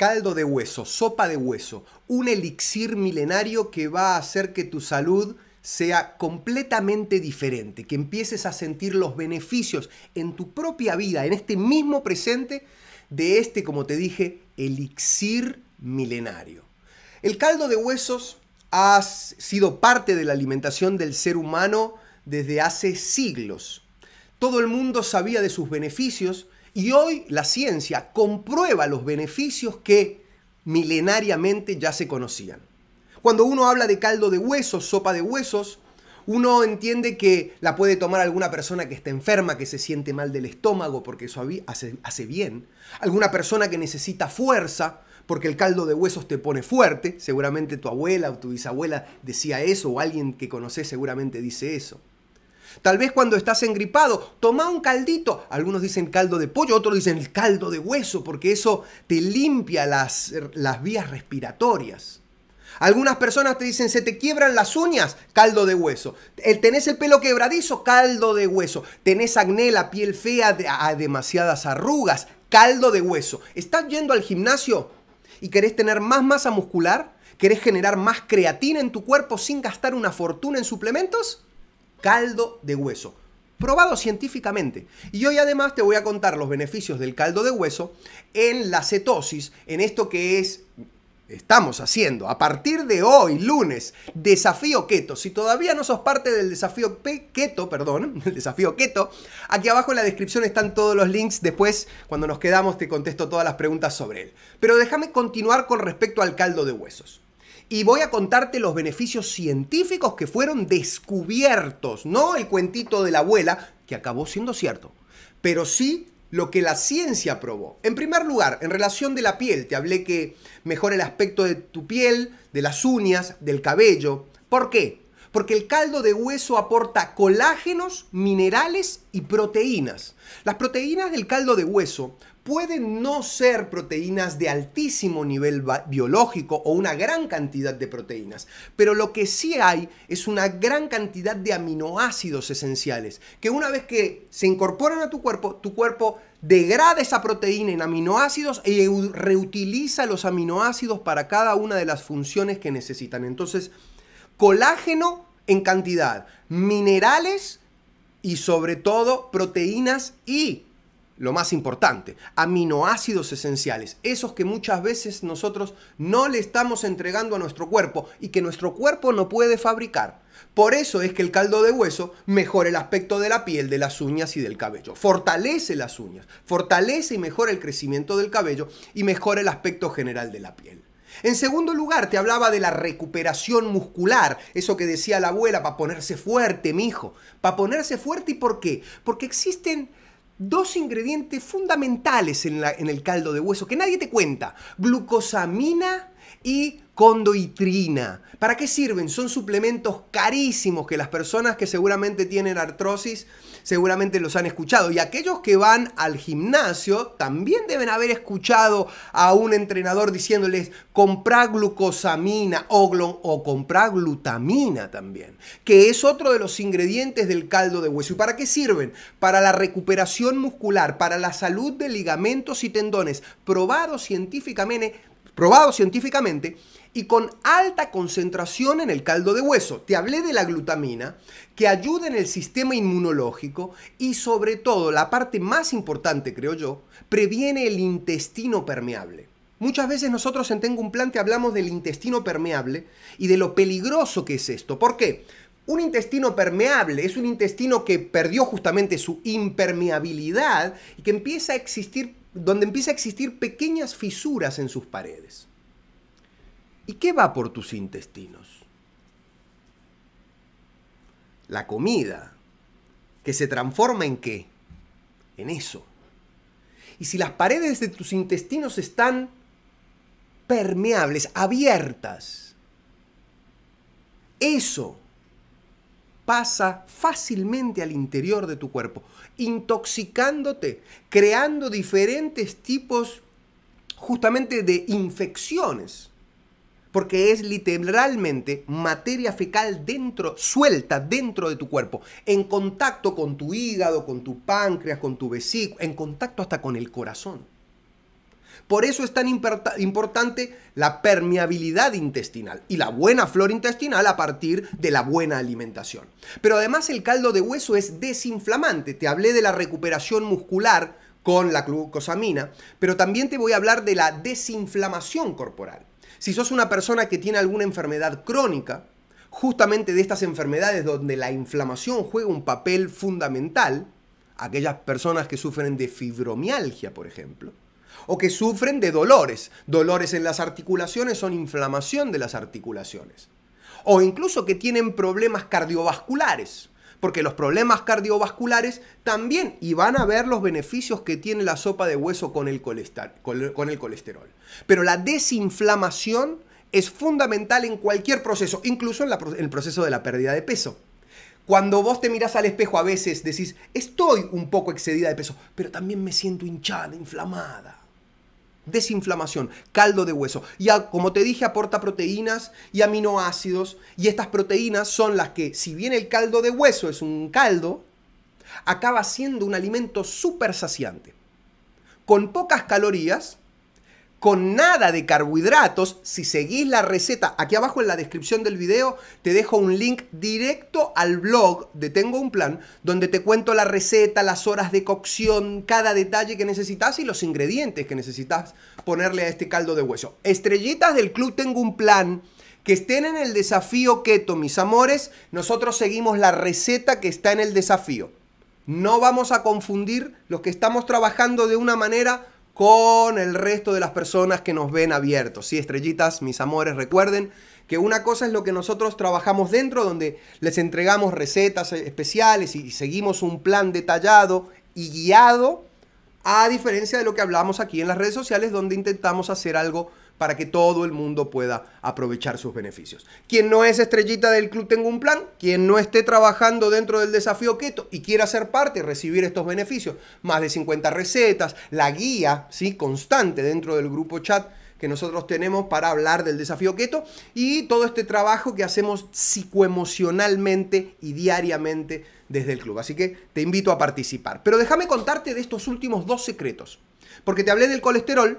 caldo de hueso, sopa de hueso, un elixir milenario que va a hacer que tu salud sea completamente diferente, que empieces a sentir los beneficios en tu propia vida, en este mismo presente, de este, como te dije, elixir milenario. El caldo de huesos ha sido parte de la alimentación del ser humano desde hace siglos. Todo el mundo sabía de sus beneficios, y hoy la ciencia comprueba los beneficios que milenariamente ya se conocían. Cuando uno habla de caldo de huesos, sopa de huesos, uno entiende que la puede tomar alguna persona que está enferma, que se siente mal del estómago, porque eso hace, bien. Alguna persona que necesita fuerza, porque el caldo de huesos te pone fuerte. Seguramente tu abuela o tu bisabuela decía eso, o alguien que conoces seguramente dice eso. Tal vez cuando estás engripado, toma un caldito. Algunos dicen caldo de pollo, otros dicen caldo de hueso, porque eso te limpia las, las vías respiratorias. Algunas personas te dicen, se te quiebran las uñas, caldo de hueso. Eh, tenés el pelo quebradizo, caldo de hueso. Tenés acné, la piel fea, a demasiadas arrugas, caldo de hueso. ¿Estás yendo al gimnasio y querés tener más masa muscular? ¿Querés generar más creatina en tu cuerpo sin gastar una fortuna en suplementos? caldo de hueso. Probado científicamente. Y hoy además te voy a contar los beneficios del caldo de hueso en la cetosis, en esto que es estamos haciendo a partir de hoy, lunes, desafío keto. Si todavía no sos parte del desafío keto, perdón, el desafío keto, aquí abajo en la descripción están todos los links. Después, cuando nos quedamos, te contesto todas las preguntas sobre él. Pero déjame continuar con respecto al caldo de huesos y voy a contarte los beneficios científicos que fueron descubiertos, no el cuentito de la abuela, que acabó siendo cierto, pero sí lo que la ciencia probó. En primer lugar, en relación de la piel, te hablé que mejora el aspecto de tu piel, de las uñas, del cabello. ¿Por qué? Porque el caldo de hueso aporta colágenos, minerales y proteínas. Las proteínas del caldo de hueso pueden no ser proteínas de altísimo nivel biológico o una gran cantidad de proteínas, pero lo que sí hay es una gran cantidad de aminoácidos esenciales, que una vez que se incorporan a tu cuerpo, tu cuerpo degrada esa proteína en aminoácidos y e reutiliza los aminoácidos para cada una de las funciones que necesitan. Entonces, colágeno en cantidad, minerales y sobre todo proteínas y lo más importante, aminoácidos esenciales, esos que muchas veces nosotros no le estamos entregando a nuestro cuerpo y que nuestro cuerpo no puede fabricar. Por eso es que el caldo de hueso mejora el aspecto de la piel, de las uñas y del cabello. Fortalece las uñas, fortalece y mejora el crecimiento del cabello y mejora el aspecto general de la piel. En segundo lugar, te hablaba de la recuperación muscular, eso que decía la abuela, para ponerse fuerte, mi hijo. Para ponerse fuerte, ¿y por qué? Porque existen dos ingredientes fundamentales en, la, en el caldo de hueso que nadie te cuenta, glucosamina y condoitrina. ¿Para qué sirven? Son suplementos carísimos que las personas que seguramente tienen artrosis seguramente los han escuchado. Y aquellos que van al gimnasio también deben haber escuchado a un entrenador diciéndoles comprar glucosamina o, o comprá glutamina también, que es otro de los ingredientes del caldo de hueso. ¿Y para qué sirven? Para la recuperación muscular, para la salud de ligamentos y tendones, probado científicamente probado científicamente, y con alta concentración en el caldo de hueso. Te hablé de la glutamina, que ayuda en el sistema inmunológico y sobre todo, la parte más importante creo yo, previene el intestino permeable. Muchas veces nosotros en Tengo un Plan hablamos del intestino permeable y de lo peligroso que es esto. ¿Por qué? Un intestino permeable es un intestino que perdió justamente su impermeabilidad y que empieza a existir donde empieza a existir pequeñas fisuras en sus paredes. ¿Y qué va por tus intestinos? La comida, que se transforma en qué? En eso. Y si las paredes de tus intestinos están permeables, abiertas, eso pasa fácilmente al interior de tu cuerpo, intoxicándote, creando diferentes tipos justamente de infecciones, porque es literalmente materia fecal dentro, suelta dentro de tu cuerpo, en contacto con tu hígado, con tu páncreas, con tu vesícula, en contacto hasta con el corazón. Por eso es tan importante la permeabilidad intestinal y la buena flora intestinal a partir de la buena alimentación. Pero además el caldo de hueso es desinflamante. Te hablé de la recuperación muscular con la glucosamina, pero también te voy a hablar de la desinflamación corporal. Si sos una persona que tiene alguna enfermedad crónica, justamente de estas enfermedades donde la inflamación juega un papel fundamental, aquellas personas que sufren de fibromialgia, por ejemplo, o que sufren de dolores. Dolores en las articulaciones son inflamación de las articulaciones. O incluso que tienen problemas cardiovasculares, porque los problemas cardiovasculares también, y van a ver los beneficios que tiene la sopa de hueso con el colesterol. Pero la desinflamación es fundamental en cualquier proceso, incluso en, el proceso de la pérdida de peso. Cuando vos te mirás al espejo a veces decís, estoy un poco excedida de peso, pero también me siento hinchada, inflamada desinflamación, caldo de hueso. Y como te dije, aporta proteínas y aminoácidos. Y estas proteínas son las que, si bien el caldo de hueso es un caldo, acaba siendo un alimento súper saciante. Con pocas calorías, con nada de carbohidratos, si seguís la receta, aquí abajo en la descripción del video te dejo un link directo al blog de Tengo un Plan, donde te cuento la receta, las horas de cocción, cada detalle que necesitas y los ingredientes que necesitas ponerle a este caldo de hueso. Estrellitas del club Tengo un Plan. Que estén en el desafío keto, mis amores, nosotros seguimos la receta que está en el desafío. No vamos a confundir los que estamos trabajando de una manera con el resto de las personas que nos ven abiertos. Sí, estrellitas, mis amores, recuerden que una cosa es lo que nosotros trabajamos dentro, donde les entregamos recetas e-, especiales y seguimos un plan detallado y guiado, a diferencia de lo que hablamos aquí en las redes sociales, donde intentamos hacer algo para que todo el mundo pueda aprovechar sus beneficios. Quien no es estrellita del club Tengo un Plan, quien no esté trabajando dentro del desafío Keto y quiera ser parte y recibir estos beneficios, más de 50 recetas, la guía ¿sí? constante dentro del grupo chat que nosotros tenemos para hablar del desafío Keto y todo este trabajo que hacemos psicoemocionalmente y diariamente desde el club. Así que te invito a participar. Pero déjame contarte de estos últimos dos secretos, porque te hablé del colesterol,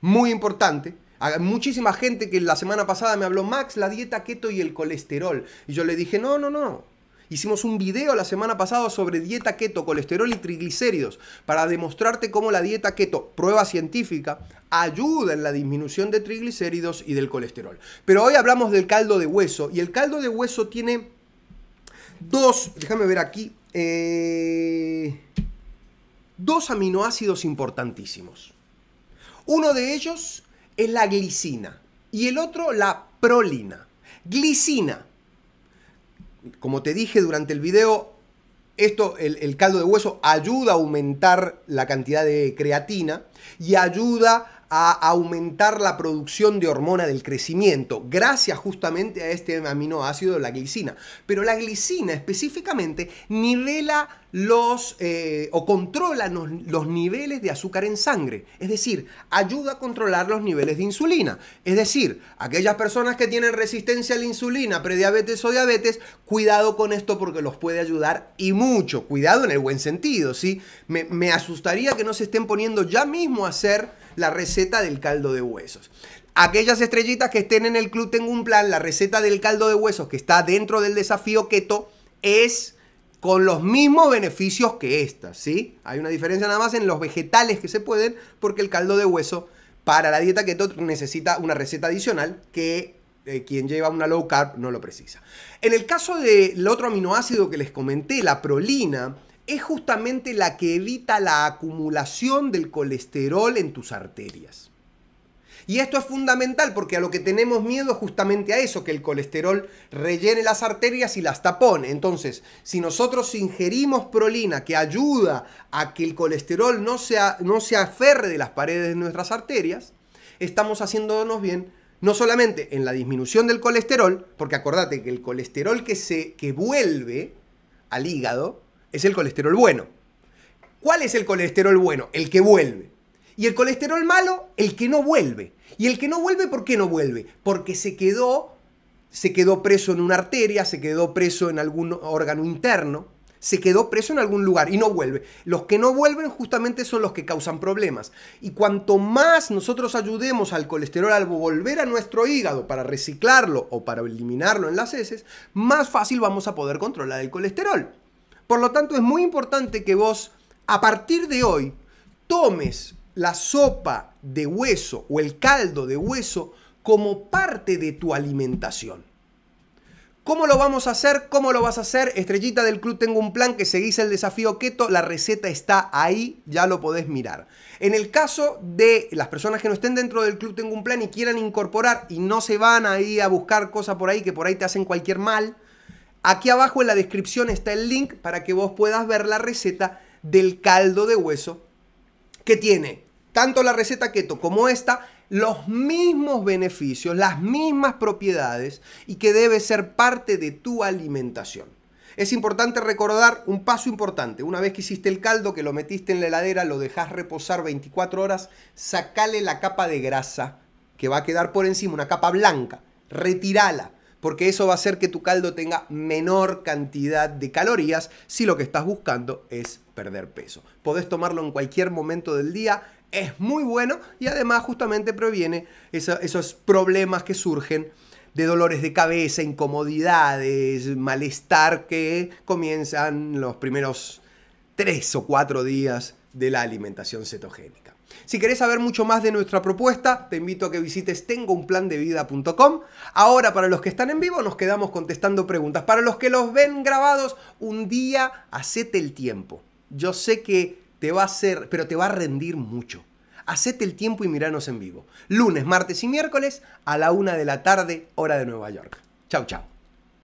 muy importante. muchísima gente que la semana pasada me habló, Max, la dieta keto y el colesterol. Y yo le dije, no, no, no. Hicimos un video la semana pasada sobre dieta keto, colesterol y triglicéridos para demostrarte cómo la dieta keto, prueba científica, ayuda en la disminución de triglicéridos y del colesterol. Pero hoy hablamos del caldo de hueso y el caldo de hueso tiene dos, déjame ver aquí, eh, dos aminoácidos importantísimos. Uno de ellos es la glicina y el otro la prolina. Glicina. Como te dije durante el video, esto, el, caldo de hueso ayuda a aumentar la cantidad de creatina y ayuda a a aumentar la producción de hormona del crecimiento, gracias justamente a este aminoácido, la glicina. Pero la glicina específicamente nivela los eh, o controla los, niveles de azúcar en sangre, es decir, ayuda a controlar los niveles de insulina. Es decir, aquellas personas que tienen resistencia a la insulina, prediabetes o diabetes, cuidado con esto porque los puede ayudar y mucho, cuidado en el buen sentido, ¿sí? Me, me asustaría que no se estén poniendo ya mismo a hacer la receta del caldo de huesos. Aquellas estrellitas que estén en el club Tengo un plan, la receta del caldo de huesos que está dentro del desafío keto es con los mismos beneficios que esta. ¿sí? Hay una diferencia nada más en los vegetales que se pueden porque el caldo de hueso para la dieta keto necesita una receta adicional que eh, quien lleva una low carb no lo precisa. En el caso del otro aminoácido que les comenté, la prolina, es justamente la que evita la acumulación del colesterol en tus arterias. Y esto es fundamental porque a lo que tenemos miedo es justamente a eso, que el colesterol rellene las arterias y las tapone. Entonces, si nosotros ingerimos prolina que ayuda a que el colesterol no, sea, no se aferre de las paredes de nuestras arterias, estamos haciéndonos bien no solamente en la disminución del colesterol, porque acordate que el colesterol que, se, que vuelve al hígado es el colesterol bueno. ¿Cuál es el colesterol bueno? El que vuelve. Y el colesterol malo, el que no vuelve. Y el que no vuelve, ¿por qué no vuelve? Porque se quedó, se quedó preso en una arteria, se quedó preso en algún órgano interno, se quedó preso en algún lugar y no vuelve. Los que no vuelven justamente son los que causan problemas. Y cuanto más nosotros ayudemos al colesterol al volver a nuestro hígado para reciclarlo o para eliminarlo en las heces, más fácil vamos a poder controlar el colesterol. Por lo tanto, es muy importante que vos, a partir de hoy, tomes la sopa de hueso o el caldo de hueso como parte de tu alimentación. ¿Cómo lo vamos a hacer? ¿Cómo lo vas a hacer? Estrellita del Club, tengo un plan que seguís el desafío keto. La receta está ahí, ya lo podés mirar. En el caso de las personas que no estén dentro del Club, tengo un plan y quieran incorporar y no se van ahí a buscar cosas por ahí que por ahí te hacen cualquier mal, Aquí abajo en la descripción está el link para que vos puedas ver la receta del caldo de hueso que tiene tanto la receta keto como esta los mismos beneficios, las mismas propiedades y que debe ser parte de tu alimentación. Es importante recordar un paso importante. Una vez que hiciste el caldo, que lo metiste en la heladera, lo dejas reposar 24 horas, sacale la capa de grasa que va a quedar por encima, una capa blanca, retírala porque eso va a hacer que tu caldo tenga menor cantidad de calorías si lo que estás buscando es perder peso. Podés tomarlo en cualquier momento del día, es muy bueno y además justamente previene esos problemas que surgen de dolores de cabeza, incomodidades, malestar que comienzan los primeros tres o cuatro días de la alimentación cetogénica. Si querés saber mucho más de nuestra propuesta, te invito a que visites tengounplandevida.com. Ahora, para los que están en vivo, nos quedamos contestando preguntas. Para los que los ven grabados, un día hacete el tiempo. Yo sé que te va a ser, pero te va a rendir mucho. Hacete el tiempo y miranos en vivo. Lunes, martes y miércoles a la una de la tarde, hora de Nueva York. Chau, chau.